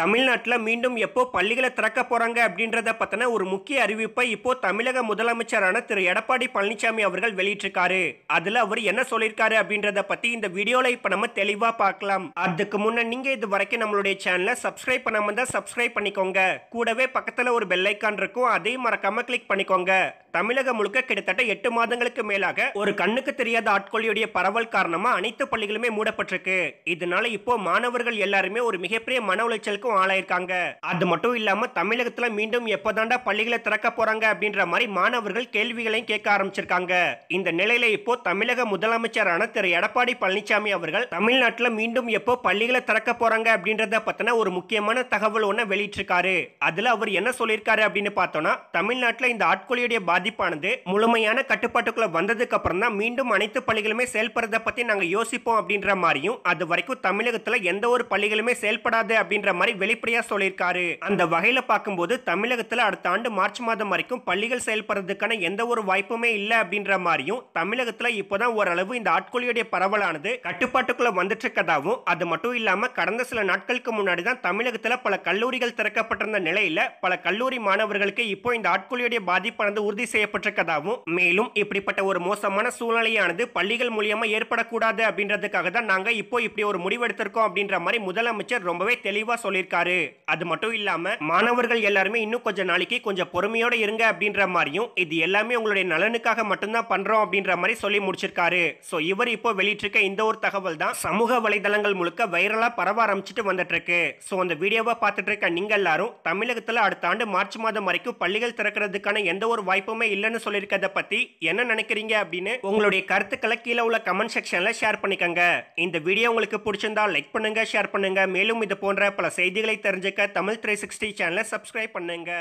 தமிழ்நாட்டில் மீண்டும் எப்போ பள்ளிகளை திறக்க போகிறாங்க அப்படின்றத பற்றின ஒரு முக்கிய அறிவிப்பை இப்போ தமிழக முதலமைச்சரான திரு எடப்பாடி பழனிசாமி அவர்கள் வெளியிட்டிருக்காரு அதில் அவர் என்ன சொல்லியிருக்காரு அப்படின்றத பற்றி இந்த வீடியோவில் இப்போ நம்ம தெளிவாக பார்க்கலாம் அதுக்கு முன்னே நீங்கள் இது வரைக்கும் நம்மளுடைய சேனலை சப்ஸ்கிரைப் பண்ணாமல் தான் சப்ஸ்கிரைப் பண்ணிக்கோங்க கூடவே பக்கத்தில் ஒரு பெல்லைக்கான் இருக்கும் அதையும் மறக்காமல் கிளிக் பண்ணிக்கோங்க தமிழகம் முழுக்க கிட்டத்தட்ட எட்டு மாதங்களுக்கு மேலாக ஒரு கண்ணுக்கு தெரியாத ஆட்கொள்ளியுடைய பரவல் காரணமா அனைத்து பள்ளிகளுமே மூடப்பட்டிருக்கு இதனால இப்போ மாணவர்கள் எல்லாருமே ஒரு மிகப்பெரிய மன உளைச்சலுக்கும் ஆளாயிருக்காங்க அது மட்டும் இல்லாம தமிழகத்துல மீண்டும் எப்போதாண்டா பள்ளிகளை திறக்க போறாங்க அப்படின்ற மாதிரி மாணவர்கள் கேள்விகளையும் கேட்க ஆரம்பிச்சிருக்காங்க இந்த நிலையில இப்போ தமிழக முதலமைச்சரான திரு எடப்பாடி பழனிசாமி அவர்கள் தமிழ்நாட்டில் மீண்டும் எப்போ பள்ளிகளை திறக்க போறாங்க அப்படின்றத பத்தின ஒரு முக்கியமான தகவல் ஒன்று வெளியிட்டிருக்காரு அதுல அவர் என்ன சொல்லியிருக்காரு அப்படின்னு பார்த்தோம்னா தமிழ்நாட்டில் இந்த ஆட்கொலியுடைய பாதிப்பானது முழுமையான கட்டுப்பாட்டுக்குள்ள வந்ததுக்கு அப்புறம் தான் மீண்டும் அனைத்து பள்ளிகளுமே செயல்படுறத பத்தி நாங்க யோசிப்போம் அப்படின்ற மாதிரியும் அது வரைக்கும் தமிழகத்துல எந்த ஒரு பள்ளிகளுமே செயல்படாது அப்படின்ற மாதிரி வெளிப்படையா சொல்லியிருக்காரு அந்த வகையில பார்க்கும்போது தமிழகத்துல அடுத்த ஆண்டு மார்ச் மாதம் வரைக்கும் பள்ளிகள் செயல்படுறதுக்கான எந்த ஒரு வாய்ப்புமே இல்லை அப்படின்ற மாதிரியும் தமிழகத்துல இப்போதான் ஓரளவு இந்த ஆட்கொழியுடைய பரவலானது கட்டுப்பாட்டுக்குள்ள வந்துட்டு இருக்கதாகவும் அது மட்டும் இல்லாம கடந்த சில நாட்களுக்கு முன்னாடி தான் தமிழகத்துல பல கல்லூரிகள் திறக்கப்பட்டிருந்த நிலையில பல கல்லூரி மாணவர்களுக்கு இப்போ இந்த ஆட்கொழியுடைய பாதிப்பானது உறுதி செய்யப்பட்டிருக்கதாகவும் மேலும் இப்படிப்பட்ட ஒரு மோசமான சூழ்நிலையானது பள்ளிகள் மூலியமா ஏற்படக்கூடாது அப்படின்றதுக்காக தான் நாங்க இப்போ இப்படி ஒரு முடிவு எடுத்திருக்கோம் அப்படின்ற மாதிரி முதலமைச்சர் ரொம்பவே தெளிவா சொல்லியிருக்காரு அது மட்டும் இல்லாம மாணவர்கள் எல்லாருமே இன்னும் கொஞ்சம் நாளைக்கு கொஞ்சம் பொறுமையோட இருங்க அப்படின்ற மாதிரியும் இது எல்லாமே உங்களுடைய நலனுக்காக மட்டும்தான் பண்றோம் அப்படின்ற மாதிரி சொல்லி முடிச்சிருக்காரு சோ இவர் இப்போ வெளியிட்டிருக்க இந்த ஒரு தகவல் தான் சமூக வலைதளங்கள் முழுக்க வைரலா பரவ ஆரம்பிச்சுட்டு வந்துட்டு இருக்கு சோ அந்த வீடியோவை பார்த்துட்டு இருக்க நீங்க எல்லாரும் தமிழகத்துல அடுத்த ஆண்டு மார்ச் மாதம் வரைக்கும் பள்ளிகள் திறக்கிறதுக்கான எந்த ஒரு வாய்ப்பும் எதுவுமே இல்லைன்னு சொல்லியிருக்கத பற்றி என்ன நினைக்கிறீங்க அப்படின்னு உங்களுடைய கருத்துக்களை கீழே உள்ள கமெண்ட் செக்ஷன்ல ஷேர் பண்ணிக்கங்க இந்த வீடியோ உங்களுக்கு பிடிச்சிருந்தா லைக் பண்ணுங்க ஷேர் பண்ணுங்க மேலும் இது போன்ற பல செய்திகளை தெரிஞ்சுக்க தமிழ் த்ரீ சிக்ஸ்டி சேனலை சப்ஸ்கிரைப் பண்ணுங்க